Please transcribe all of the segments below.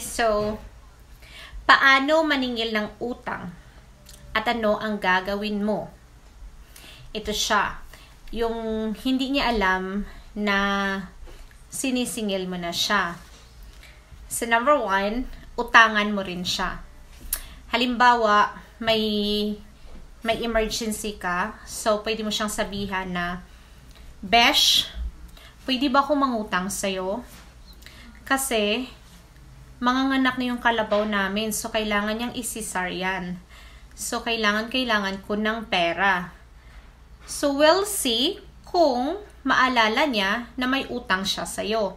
so paano maningil ng utang? At ano ang gagawin mo? Ito siya. Yung hindi niya alam na sinisingil mo na siya. So number one, utangan mo rin siya. Halimbawa, may may emergency ka, so pwede mo siyang sabihan na Besh, pwede ba akong mangutang sa'yo? Kasi, manganganak na yung kalabaw namin. So, kailangan niyang isisaryan. So, kailangan-kailangan ko ng pera. So, we'll see kung maalala niya na may utang siya sa'yo.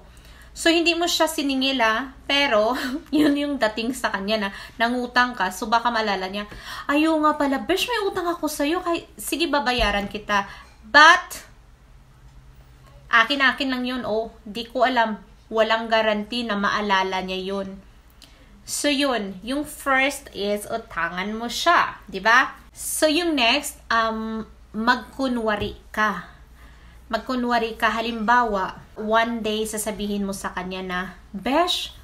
So, hindi mo siya siningila, ah. pero yun yung dating sa kanya na nangutang ka. So, baka malala niya, ayo nga pala, besh, may utang ako sa'yo. Kay, sige, babayaran kita. But, akin-akin lang yun. Oh, di ko alam walang garanti na maalala niya yun. So, yun. Yung first is, utangan mo siya. ba? So, yung next, um, magkunwari ka. Magkunwari ka. Halimbawa, one day sasabihin mo sa kanya na, Besh,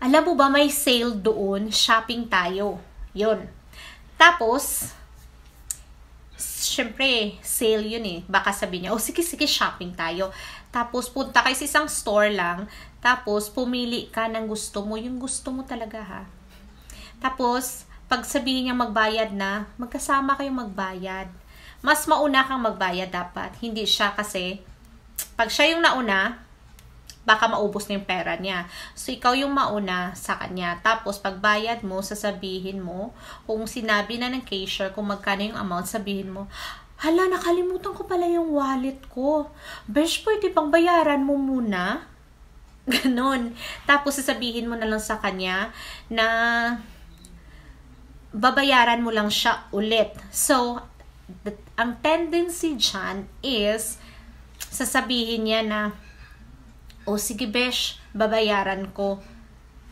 alam mo ba may sale doon? Shopping tayo. Yun. Tapos, syempre, sale yun eh. Baka sabi niya, oh sige, sige, shopping tayo. Tapos punta kay sa isang store lang, tapos pumili ka ng gusto mo, yung gusto mo talaga ha. Tapos, pag sabihin niya magbayad na, magkasama kayong magbayad. Mas mauna kang magbayad dapat. Hindi siya kasi, pag siya yung nauna, baka maubos na yung pera niya. So, ikaw yung mauna sa kanya. Tapos, pagbayad mo, sasabihin mo, kung sinabi na ng cashier kung magkano yung amount, sabihin mo, Hala, nakalimutan ko pala yung wallet ko. Besh, pwede bang bayaran mo muna? Ganon. Tapos sasabihin mo na lang sa kanya na babayaran mo lang siya ulit. So, the, ang tendency dyan is sasabihin niya na, o oh, sige besh, babayaran ko.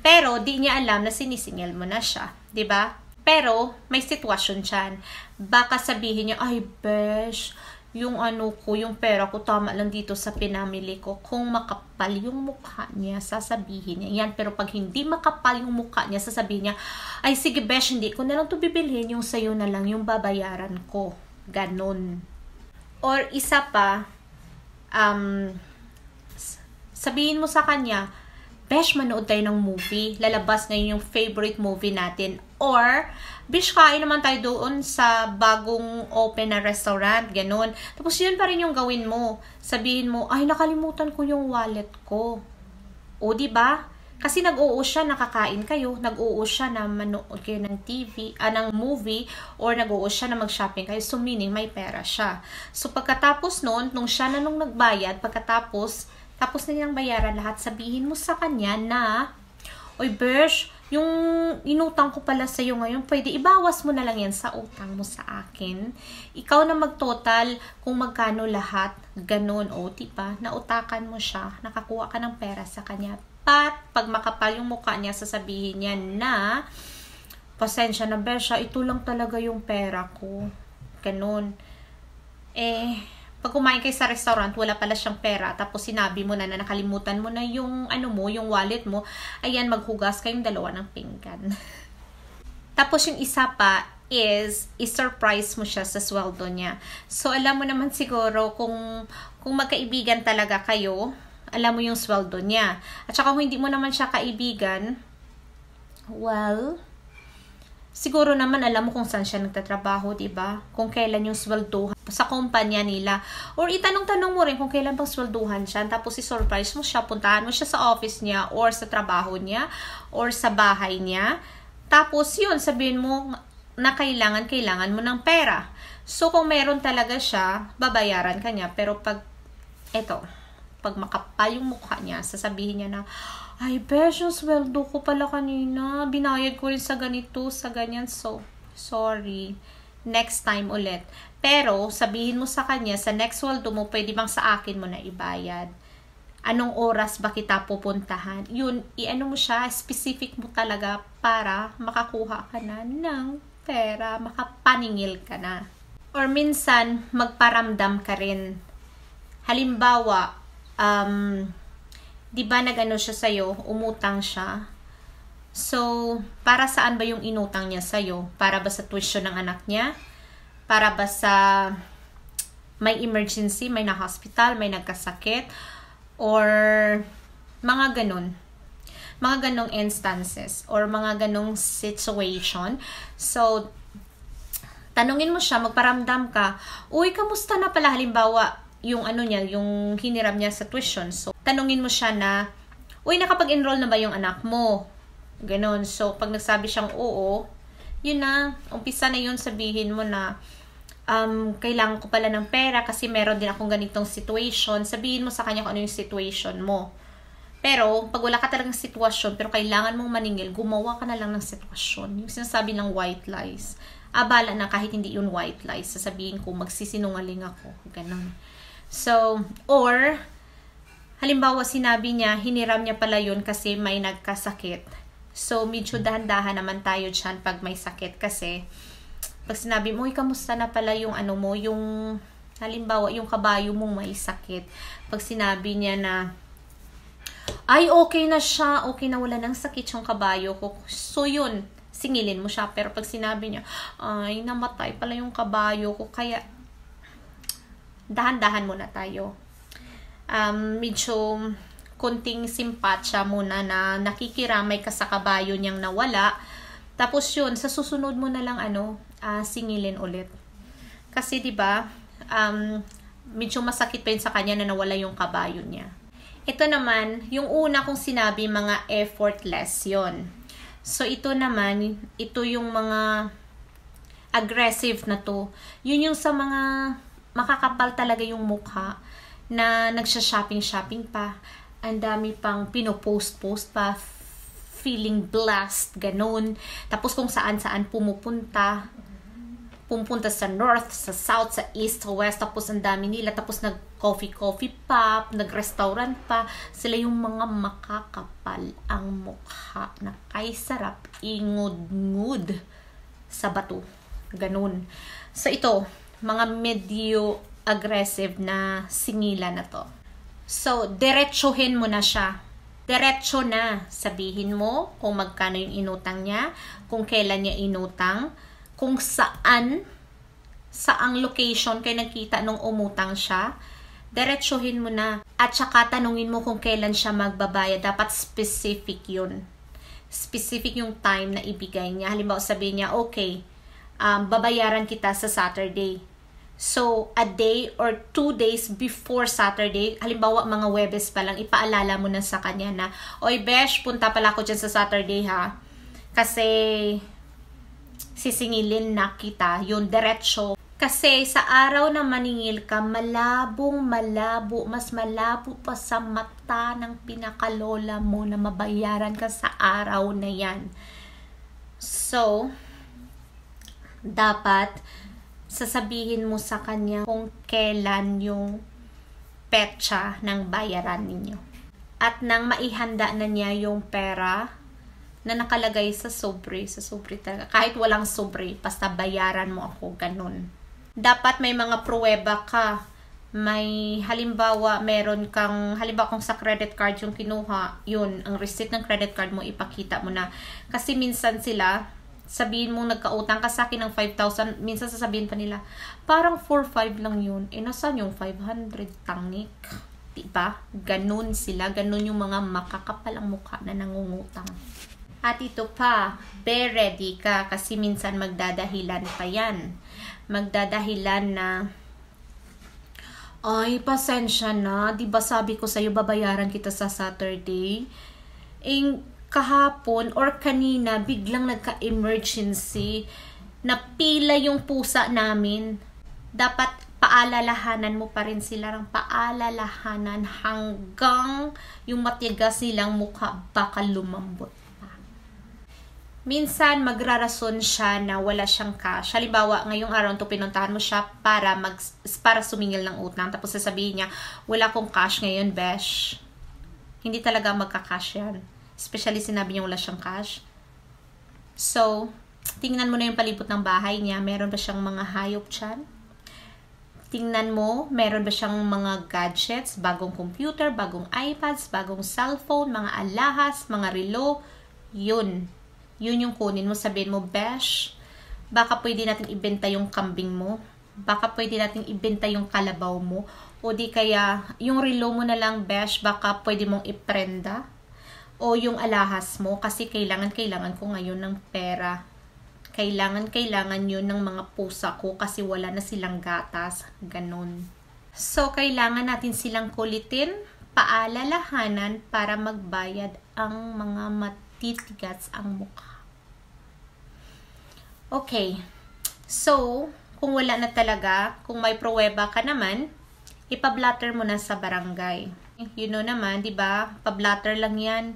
Pero, di niya alam na sinisingil mo na siya. ba? Diba? Pero, may sitwasyon dyan. Baka sabihin niya, ay besh, yung ano ko, yung pera ko, tama lang dito sa pinamili ko. Kung makapal yung mukha niya, sasabihin niya. Yan, pero pag hindi makapal yung mukha niya, sasabihin niya, ay sige besh, hindi ko na lang to bibilhin, yung sayo na lang, yung babayaran ko. Ganon. Or isa pa, um, sabihin mo sa kanya, Besh, manood tayo ng movie. Lalabas ngayon yung favorite movie natin. Or, bish, kain naman tayo doon sa bagong open na restaurant, ganun. Tapos yun pa rin yung gawin mo. Sabihin mo, ay, nakalimutan ko yung wallet ko. O, di ba? Kasi nag-oo siya, nakakain kayo, nag-oo siya na manood kayo ng TV, ah, ng movie, or nag-oo siya na mag-shopping kayo. So, meaning, may pera siya. So, pagkatapos noon, nung siya na nung nagbayad, pagkatapos, tapos na niyang bayaran lahat, sabihin mo sa kanya na, Oy, Bersh, yung inutang ko pala sa'yo ngayon, pwede ibawas mo na lang yan sa utang mo sa akin. Ikaw na magtotal kung magkano lahat, ganun, o oh, tipa, nautakan mo siya, nakakuha ka ng pera sa kanya. Pat, pag makapal yung mukha niya, sasabihin niya na, pasensya na, Besha, ito lang talaga yung pera ko. Ganun. Eh, pag kumain kayo sa restaurant, wala pala siyang pera, tapos sinabi mo na na nakalimutan mo na yung ano mo, yung wallet mo, ayan, maghugas kayong dalawa ng pinggan. tapos yung isa pa is, i-surprise mo siya sa sweldo niya. So, alam mo naman siguro kung, kung magkaibigan talaga kayo, alam mo yung sweldo niya. At saka kung hindi mo naman siya kaibigan, well, siguro naman alam mo kung saan siya nagtatrabaho, ba diba? Kung kailan yung sweldo sa kumpanya nila. Or itanong-tanong mo rin kung kailan bang swelduhan siya. Tapos i-surprise mo siya, puntahan mo siya sa office niya or sa trabaho niya or sa bahay niya. Tapos yun, sabihin mo na kailangan, kailangan mo ng pera. So kung meron talaga siya, babayaran ka niya. Pero pag, eto, pag makapa yung mukha niya, sasabihin niya na, ay, besh, sweldo ko pala kanina. Binayad ko rin sa ganito, sa ganyan. So, sorry next time ulit. Pero, sabihin mo sa kanya, sa next sweldo mo, pwede bang sa akin mo na ibayad? Anong oras ba kita pupuntahan? Yun, iano mo siya, specific mo talaga para makakuha ka na ng pera, makapaningil ka na. Or minsan, magparamdam ka rin. Halimbawa, um, di ba nagano siya sa'yo, umutang siya, So, para saan ba yung inutang niya sa'yo? Para ba sa tuition ng anak niya? Para ba sa may emergency, may na-hospital, may nagkasakit? Or mga ganun. Mga ganong instances or mga ganong situation. So, tanungin mo siya, magparamdam ka, uy, kamusta na pala halimbawa yung ano niya, yung hiniram niya sa tuition. So, tanungin mo siya na, uy, nakapag-enroll na ba yung anak mo? Ganon. So, pag nagsabi siyang oo, yun na, umpisa na yun sabihin mo na um, kailangan ko pala ng pera kasi meron din akong ganitong situation. Sabihin mo sa kanya kung ano yung situation mo. Pero, pag wala ka talagang sitwasyon, pero kailangan mong maningil, gumawa ka na lang ng sitwasyon. Yung sinasabi ng white lies. Abala ah, na kahit hindi yun white lies. Sasabihin ko, magsisinungaling ako. Ganun. So, or, halimbawa sinabi niya, hiniram niya pala yun kasi may nagkasakit So, medyo dahan-dahan naman tayo dyan pag may sakit kasi pag sinabi mo, kamusta na pala yung ano mo, yung halimbawa, yung kabayo mong may sakit. Pag sinabi niya na ay, okay na siya, okay na wala ng sakit yung kabayo ko. So, yun, singilin mo siya. Pero pag sinabi niya, ay, namatay pala yung kabayo ko, kaya dahan-dahan muna tayo. Um, medyo konting simpatsya muna na nakikiramay ka sa kabayo niyang nawala. Tapos yun, sa susunod mo na lang ano, uh, singilin ulit. Kasi 'di ba, um medyo masakit pa yun sa kanya na nawala yung kabayo niya. Ito naman, yung una kong sinabi, mga effortless yon. So ito naman, ito yung mga aggressive na to. Yun yung sa mga makakapal talaga yung mukha na nagsha-shopping-shopping pa ang dami pang pinopost-post pa feeling blast, ganun. Tapos kung saan-saan pumupunta, pumunta sa north, sa south, sa east, sa west, tapos ang dami nila, tapos nag-coffee-coffee pop, nag-restaurant pa, sila yung mga makakapal ang mukha na kay sarap, ingod-ngod sa bato. Ganun. So ito, mga medyo aggressive na singila na to. So, diretsuhin mo na siya. Diretso na. Sabihin mo kung magkano yung inutang niya, kung kailan niya inutang, kung saan, saang location kay nagkita nung umutang siya. Diretsuhin mo na. At saka tanungin mo kung kailan siya magbabayad. Dapat specific yun. Specific yung time na ibigay niya. Halimbawa sabihin niya, okay, um, babayaran kita sa Saturday So, a day or two days before Saturday, halimbawa mga Webes pa lang, ipaalala mo na sa kanya na, Oy, Besh, punta pala ako dyan sa Saturday ha. Kasi, sisingilin na kita, yung diretsyo. Kasi sa araw na maningil ka, malabong malabo, mas malabo pa sa mata ng pinakalola mo na mabayaran ka sa araw na yan. So, dapat sasabihin mo sa kanya kung kailan yung petsa ng bayaran ninyo. At nang maihanda na niya yung pera na nakalagay sa sobre, sa sobre talaga. Kahit walang sobre, basta bayaran mo ako, ganun. Dapat may mga pruweba ka. May halimbawa, meron kang, halimbawa kung sa credit card yung kinuha, yun, ang receipt ng credit card mo, ipakita mo na. Kasi minsan sila, sabihin mong nagkautang ka sa akin ng 5,000, minsan sasabihin pa nila, parang 4-5 lang yun. Eh, nasan yung 500 tangik? Diba? Ganun sila. Ganun yung mga makakapalang mukha na nangungutang. At ito pa, be ready ka kasi minsan magdadahilan pa yan. Magdadahilan na ay, pasensya na. 'Di ba sabi ko sa iyo babayaran kita sa Saturday? Eh, kahapon or kanina biglang nagka-emergency napila yung pusa namin. Dapat paalalahanan mo pa rin sila ng paalalahanan hanggang yung matigas silang mukha baka lumambot pa. Minsan magrarason siya na wala siyang cash. Halimbawa, ngayong araw to pinuntahan mo siya para mag para sumingil ng utang tapos sasabihin niya, "Wala akong cash ngayon, besh." Hindi talaga magka-cash 'yan Especially sinabi niya wala siyang cash. So, tingnan mo na yung palibot ng bahay niya. Meron ba siyang mga hayop dyan? Tingnan mo, meron ba siyang mga gadgets, bagong computer, bagong iPads, bagong cellphone, mga alahas, mga relo. Yun. Yun yung kunin mo. Sabihin mo, Besh, baka pwede natin ibenta yung kambing mo. Baka pwede natin ibenta yung kalabaw mo. O di kaya, yung relo mo na lang, Besh, baka pwede mong iprenda o yung alahas mo kasi kailangan-kailangan ko ngayon ng pera. Kailangan-kailangan yun ng mga pusa ko kasi wala na silang gatas. Ganon. So, kailangan natin silang kulitin, paalalahanan para magbayad ang mga matitigas ang mukha. Okay. So, kung wala na talaga, kung may pruweba ka naman, ipablatter mo na sa barangay. You know naman, di ba? Pa-blatter lang yan.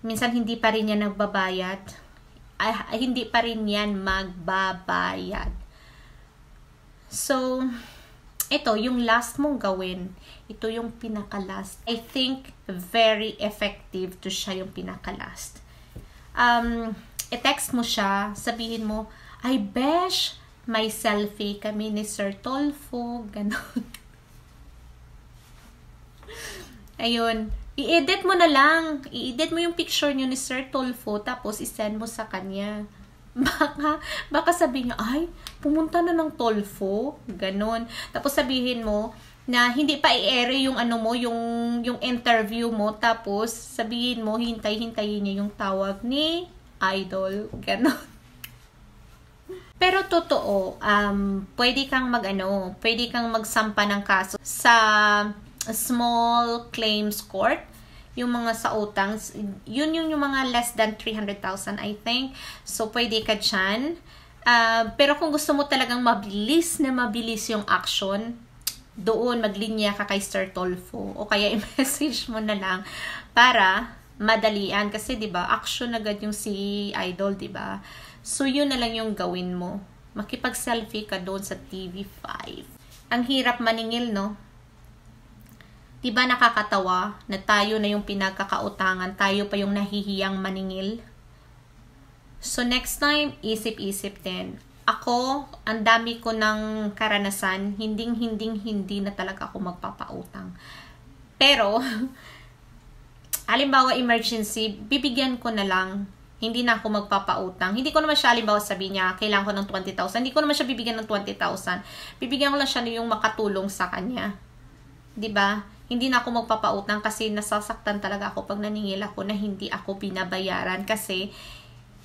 Minsan hindi pa rin niya nagbabayad. Ay, hindi pa rin yan magbabayad. So, ito, yung last mong gawin, ito yung pinaka-last. I think very effective to siya yung pinaka-last. Um, i-text mo siya, sabihin mo, ay besh, my selfie kami ni Sir Tolfo, ganun. Ayun. I-edit mo na lang. I-edit mo yung picture niyo ni Sir Tolfo tapos i-send mo sa kanya. Baka, baka sabihin niya, ay, pumunta na ng Tolfo. Ganon. Tapos sabihin mo, na hindi pa i-air yung ano mo, yung, yung interview mo, tapos sabihin mo, hintay-hintayin niya yung tawag ni idol. Ganon. Pero totoo, um, pwede kang mag ano, pwede kang magsampa ng kaso sa small claims court yung mga sa utang, yun yung, yung mga less than 300,000 I think. So, pwede ka dyan. Uh, pero kung gusto mo talagang mabilis na mabilis yung action, doon maglinya ka kay Sir Tolfo o kaya i-message mo na lang para madalian kasi 'di ba action agad yung si idol 'di ba so yun na lang yung gawin mo makipag selfie ka doon sa TV5 ang hirap maningil no Diba nakakatawa na tayo na yung pinagkakautangan, tayo pa yung nahihiyang maningil? So next time, isip-isip din. Ako, ang dami ko ng karanasan, hinding-hinding-hindi na talaga ako magpapautang. Pero, halimbawa emergency, bibigyan ko na lang hindi na ako magpapautang. Hindi ko naman siya, alimbawa sabi niya, kailangan ko ng 20,000. Hindi ko naman siya bibigyan ng 20,000. Bibigyan ko lang siya yung makatulong sa kanya. ba? Diba? hindi na ako magpapautang kasi nasasaktan talaga ako pag naningil ako na hindi ako binabayaran kasi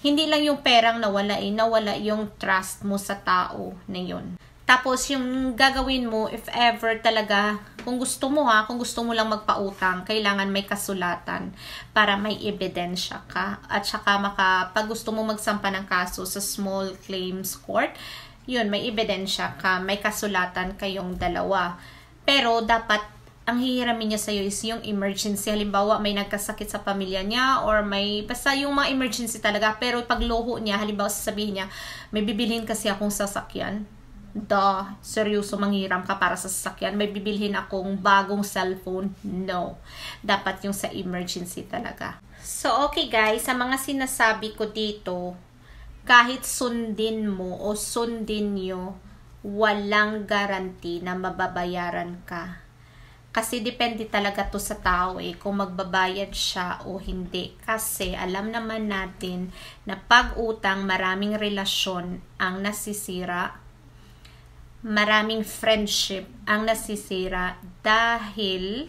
hindi lang yung perang nawala eh, nawala yung trust mo sa tao na yun. Tapos yung gagawin mo if ever talaga kung gusto mo ha, kung gusto mo lang magpautang, kailangan may kasulatan para may ebidensya ka at saka maka pag gusto mo magsampa ng kaso sa small claims court, yun may ebidensya ka, may kasulatan kayong dalawa. Pero dapat ang hihiramin niya sa'yo is yung emergency. Halimbawa, may nagkasakit sa pamilya niya or may, basta yung mga emergency talaga. Pero pag loho niya, halimbawa sasabihin niya, may bibilhin kasi akong sasakyan. Duh, seryoso manghiram ka para sa sasakyan. May bibilhin akong bagong cellphone. No. Dapat yung sa emergency talaga. So, okay guys, sa mga sinasabi ko dito, kahit sundin mo o sundin nyo, walang garanti na mababayaran ka kasi depende talaga to sa tao eh, kung magbabayad siya o hindi. Kasi alam naman natin na pag-utang maraming relasyon ang nasisira, maraming friendship ang nasisira dahil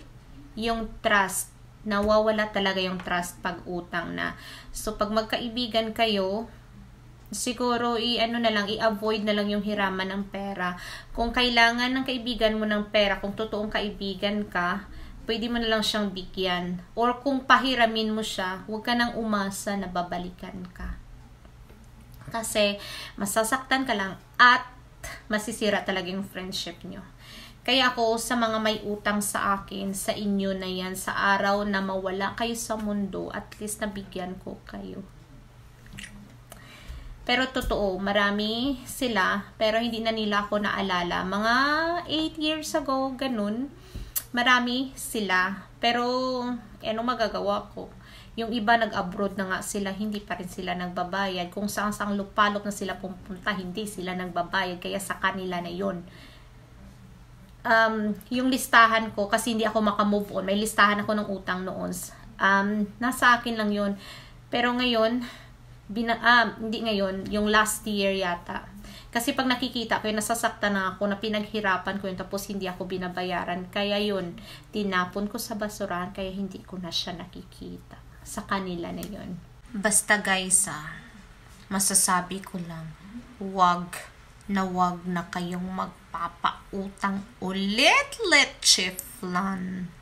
yung trust, nawawala talaga yung trust pag utang na. So pag magkaibigan kayo, siguro i-ano na lang, i-avoid na lang yung hiraman ng pera. Kung kailangan ng kaibigan mo ng pera, kung totoong kaibigan ka, pwede mo na lang siyang bigyan. Or kung pahiramin mo siya, huwag ka nang umasa na babalikan ka. Kasi masasaktan ka lang at masisira talaga yung friendship nyo. Kaya ako, sa mga may utang sa akin, sa inyo na yan, sa araw na mawala kayo sa mundo, at least nabigyan ko kayo. Pero totoo, marami sila, pero hindi na nila ako naalala. Mga 8 years ago, ganun, marami sila. Pero, ano magagawa ko? Yung iba nag-abroad na nga sila, hindi pa rin sila nagbabayad. Kung saan saan lupalop na sila pumunta, hindi sila nagbabayad. Kaya sa kanila na yon um, yung listahan ko, kasi hindi ako makamove on, may listahan ako ng utang noon. Um, nasa akin lang yon Pero ngayon, bina, ah, hindi ngayon, yung last year yata. Kasi pag nakikita ko nasasaktan na ako na pinaghirapan ko yun tapos hindi ako binabayaran. Kaya yun, tinapon ko sa basurahan kaya hindi ko na siya nakikita. Sa kanila na yun. Basta guys ah, masasabi ko lang, wag na wag na kayong magpapautang ulit, let chiflan.